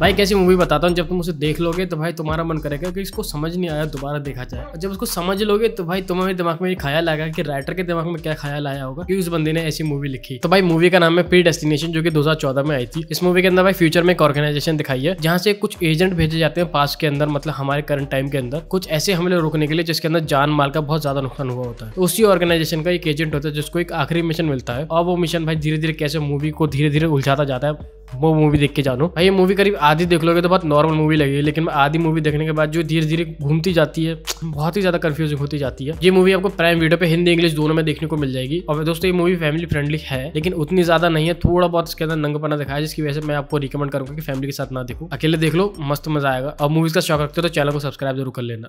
भाई कैसी मूवी बताता हूँ जब तुम उसे देख लोगे तो भाई तुम्हारा मन करेगा कि इसको समझ नहीं आया दोबारा देखा जाए और जब उसको समझ लोगे तो भाई तुम्हारे दिमाग में ये ख्याल आएगा कि राइटर के दिमाग में क्या ख्याल आया होगा कि उस बंदे ने ऐसी मूवी लिखी तो भाई मूवी का नाम है प्री डेस्टिनेशन जो की दो में आई थी इस मूवी के अंदर भाई फ्यूचर में एक ऑर्गेनाइजेशन दिखाई है जहाँ से कुछ एजेंट भेजे जाते हैं पास के अंदर मतलब हमारे करंट टाइम के अंदर कुछ ऐसे हमले रोकने के लिए जिसके अंदर जान माल का बहुत ज्यादा नुकसान हुआ होता है तो उसी ऑर्गेनाइजेशन का एक एजेंट होता है जिसको एक आखिरी मिशन मिलता है और वो मिशन भाई धीरे धीरे कैसे मूवी को धीरे धीरे उलझाता जाता है वो मूवी देख के जानो भाई ये मूवी करीब आधी देख लोगे तो बहुत नॉर्मल मूवी लगेगी लेकिन आधी मूवी देखने के बाद जो धीरे धीरे घूमती जाती है बहुत ही ज्यादा कंफ्यूजिंग होती जाती है ये मूवी आपको प्राइम वीडियो पे हिंदी इंग्लिश दोनों में देखने को मिल जाएगी और दोस्तों ये मूवी फैमिली फ्रेंडली है लेकिन उतनी ज्यादा नहीं है थोड़ा बहुत इसके अंदर नंगपना दिखाया जिसकी वजह से मैं आपको रिकमेंड करूंगा कि फैमिली के साथ ना देखो अकेले देख लो मस्त मजा आएगा और मूवीज का शौक रखते हो तो चैनल को सब्सक्राइब जरूर कर लेना